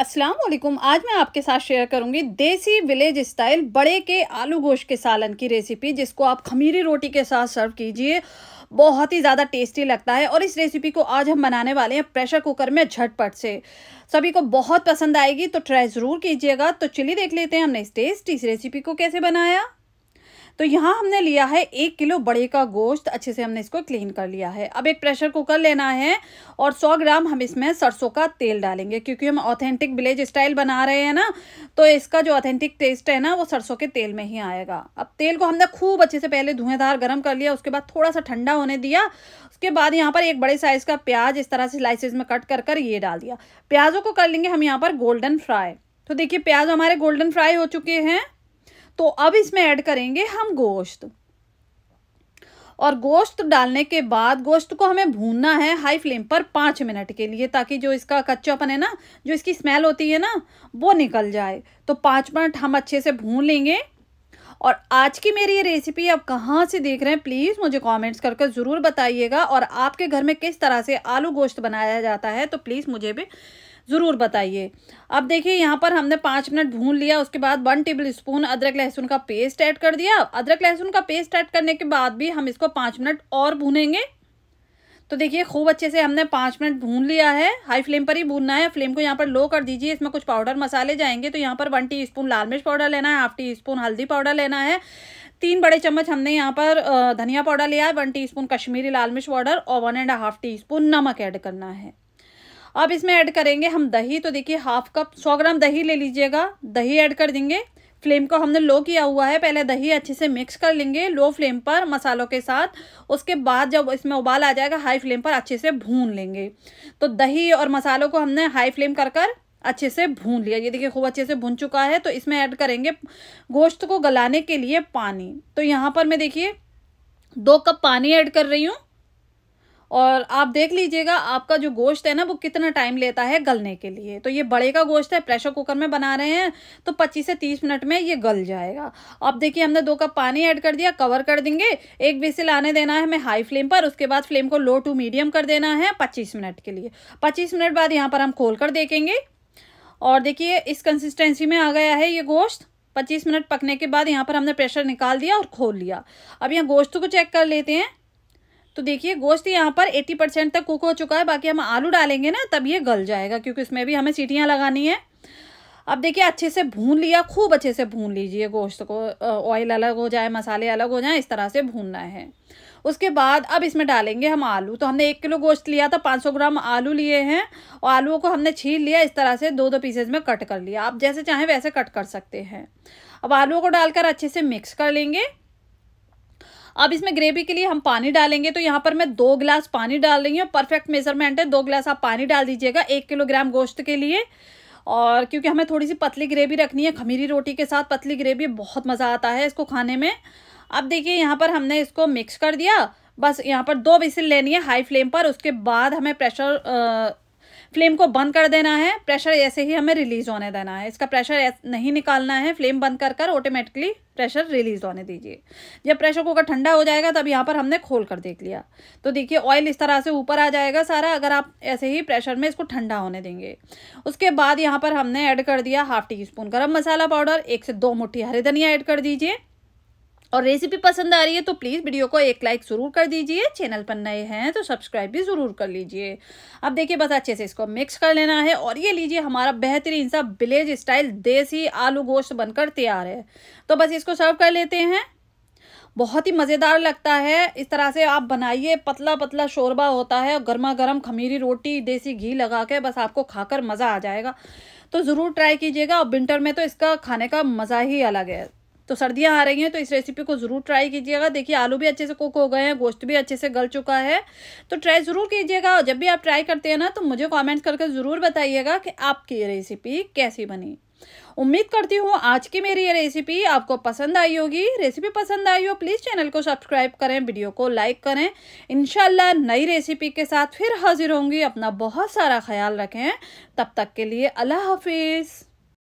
अस्सलाम वालेकुम आज मैं आपके साथ शेयर करूंगी देसी विलेज स्टाइल बड़े के आलू गोश्त के सालन की रेसिपी जिसको आप खमीरी रोटी के साथ सर्व कीजिए बहुत ही ज़्यादा टेस्टी लगता है और इस रेसिपी को आज हम बनाने वाले हैं प्रेशर कुकर में झटपट से सभी को बहुत पसंद आएगी तो ट्राई ज़रूर कीजिएगा तो चलिए देख लेते हैं हमने इस टेस्ट इस रेसिपी को कैसे बनाया तो यहाँ हमने लिया है एक किलो बड़े का गोश्त अच्छे से हमने इसको क्लीन कर लिया है अब एक प्रेशर कुकर लेना है और 100 ग्राम हम इसमें सरसों का तेल डालेंगे क्योंकि हम ऑथेंटिक विलेज स्टाइल बना रहे हैं ना तो इसका जो ऑथेंटिक टेस्ट है ना वो सरसों के तेल में ही आएगा अब तेल को हमने खूब अच्छे से पहले धुएंधार गर्म कर लिया उसके बाद थोड़ा सा ठंडा होने दिया उसके बाद यहाँ पर एक बड़े साइज़ का प्याज इस तरह से स्लाइसिस में कट कर कर ये डाल दिया प्याजों को कर लेंगे हम यहाँ पर गोल्डन फ्राई तो देखिए प्याज हमारे गोल्डन फ्राई हो चुके हैं तो अब इसमें ऐड करेंगे हम गोश्त और गोश्त डालने के बाद गोश्त को हमें भूनना है हाई फ्लेम पर पाँच मिनट के लिए ताकि जो इसका कच्चापन है ना जो इसकी स्मेल होती है ना वो निकल जाए तो पाँच मिनट हम अच्छे से भून लेंगे और आज की मेरी ये रेसिपी आप कहाँ से देख रहे हैं प्लीज़ मुझे कमेंट्स करके ज़रूर बताइएगा और आपके घर में किस तरह से आलू गोश्त बनाया जाता है तो प्लीज़ मुझे भी ज़रूर बताइए अब देखिए यहाँ पर हमने पाँच मिनट भून लिया उसके बाद वन टेबल स्पून अदरक लहसुन का पेस्ट ऐड कर दिया अदरक लहसुन का पेस्ट ऐड करने के बाद भी हम इसको पाँच मिनट और भूनेंगे तो देखिए खूब अच्छे से हमने पाँच मिनट भून लिया है हाई फ्लेम पर ही भूनना है फ्लेम को यहाँ पर लो कर दीजिए इसमें कुछ पाउडर मसाले जाएंगे तो यहाँ पर वन टी स्पून लाल मिर्च पाउडर लेना है हाफ टी स्पून हल्दी पाउडर लेना है तीन बड़े चम्मच हमने यहाँ पर धनिया पाउडर लिया है वन टी स्पून कश्मीरी लाल मिर्च पाउडर और one and half teaspoon नमक ऐड करना है अब इसमें ऐड करेंगे हम दही तो देखिए हाफ कप सौ ग्राम दही ले लीजिएगा दही ऐड कर देंगे फ्लेम को हमने लो किया हुआ है पहले दही अच्छे से मिक्स कर लेंगे लो फ्लेम पर मसालों के साथ उसके बाद जब इसमें उबाल आ जाएगा हाई फ्लेम पर अच्छे से भून लेंगे तो दही और मसालों को हमने हाई फ्लेम कर कर अच्छे से भून लिया ये देखिए खूब अच्छे से भून चुका है तो इसमें ऐड करेंगे गोश्त को गलाने के लिए पानी तो यहाँ पर मैं देखिए दो कप पानी ऐड कर रही हूँ और आप देख लीजिएगा आपका जो गोश्त है ना वो कितना टाइम लेता है गलने के लिए तो ये बड़े का गोश्त है प्रेशर कुकर में बना रहे हैं तो 25 से 30 मिनट में ये गल जाएगा अब देखिए हमने दो कप पानी ऐड कर दिया कवर कर देंगे एक बेसिल आने देना है हमें हाई फ्लेम पर उसके बाद फ्लेम को लो टू मीडियम कर देना है पच्चीस मिनट के लिए पच्चीस मिनट बाद यहाँ पर हम खोल कर देखेंगे और देखिए इस कंसिस्टेंसी में आ गया है ये गोश्त पच्चीस मिनट पकने के बाद यहाँ पर हमने प्रेशर निकाल दिया और खोल लिया अब यहाँ गोश्त को चेक कर लेते हैं तो देखिए गोश्त यहाँ पर 80 परसेंट तक कुक हो चुका है बाकी हम आलू डालेंगे ना तब ये गल जाएगा क्योंकि इसमें भी हमें सीटियाँ लगानी है अब देखिए अच्छे से भून लिया खूब अच्छे से भून लीजिए गोश्त को ऑयल अलग हो जाए मसाले अलग हो जाए इस तरह से भूनना है उसके बाद अब इसमें डालेंगे हम आलू तो हमने एक किलो गोश्त लिया था 500 ग्राम आलू लिए हैं और आलूओं को हमने छील लिया इस तरह से दो दो पीसेज में कट कर लिया आप जैसे चाहें वैसे कट कर सकते हैं अब आलूओं को डालकर अच्छे से मिक्स कर लेंगे अब इसमें ग्रेवी के लिए हम पानी डालेंगे तो यहाँ पर मैं दो ग्लास पानी डाल रही हूँ परफेक्ट मेजरमेंट है दो ग्लास आप पानी डाल दीजिएगा एक किलोग्राम गोश्त के लिए और क्योंकि हमें थोड़ी सी पतली ग्रेवी रखनी है खमीरी रोटी के साथ पतली ग्रेवी बहुत मज़ा आता है इसको खाने में अब देखिए यहाँ पर हमने इसको मिक्स कर दिया बस यहाँ पर दो विसिल लेनी है हाई फ्लेम पर उसके बाद हमें प्रेशर फ्लेम को बंद कर देना है प्रेशर ऐसे ही हमें रिलीज होने देना है इसका प्रेशर नहीं निकालना है फ्लेम बंद कर कर ऑटोमेटिकली प्रेशर रिलीज होने दीजिए जब प्रेशर कुकर ठंडा हो जाएगा तब यहाँ पर हमने खोल कर देख लिया तो देखिए ऑयल इस तरह से ऊपर आ जाएगा सारा अगर आप ऐसे ही प्रेशर में इसको ठंडा होने देंगे उसके बाद यहाँ पर हमने ऐड कर दिया हाफ टी स्पून गर्म मसाला पाउडर एक से दो मुठ्ठी हरी धनिया ऐड कर दीजिए और रेसिपी पसंद आ रही है तो प्लीज़ वीडियो को एक लाइक ज़रूर कर दीजिए चैनल पर नए हैं तो सब्सक्राइब भी ज़रूर कर लीजिए अब देखिए बस अच्छे से इसको मिक्स कर लेना है और ये लीजिए हमारा बेहतरीन सा विलेज स्टाइल देसी आलू गोश्त बनकर तैयार है तो बस इसको सर्व कर लेते हैं बहुत ही मज़ेदार लगता है इस तरह से आप बनाइए पतला पतला शोरबा होता है और गर्मा गर्म खमीरी रोटी देसी घी लगा के बस आपको खाकर मज़ा आ जाएगा तो ज़रूर ट्राई कीजिएगा और विंटर में तो इसका खाने का मज़ा ही अलग है तो सर्दियाँ आ रही हैं तो इस रेसिपी को ज़रूर ट्राई कीजिएगा देखिए आलू भी अच्छे से कुक हो गए हैं गोश्त भी अच्छे से गल चुका है तो ट्राई ज़रूर कीजिएगा और जब भी आप ट्राई करते हैं ना तो मुझे कॉमेंट करके ज़रूर बताइएगा कि आपकी रेसिपी कैसी बनी उम्मीद करती हूँ आज की मेरी ये रेसिपी आपको पसंद आई होगी रेसिपी पसंद आई हो प्लीज़ चैनल को सब्सक्राइब करें वीडियो को लाइक करें इन नई रेसिपी के साथ फिर हाजिर होंगी अपना बहुत सारा ख्याल रखें तब तक के लिए अल्लाह हाफिज़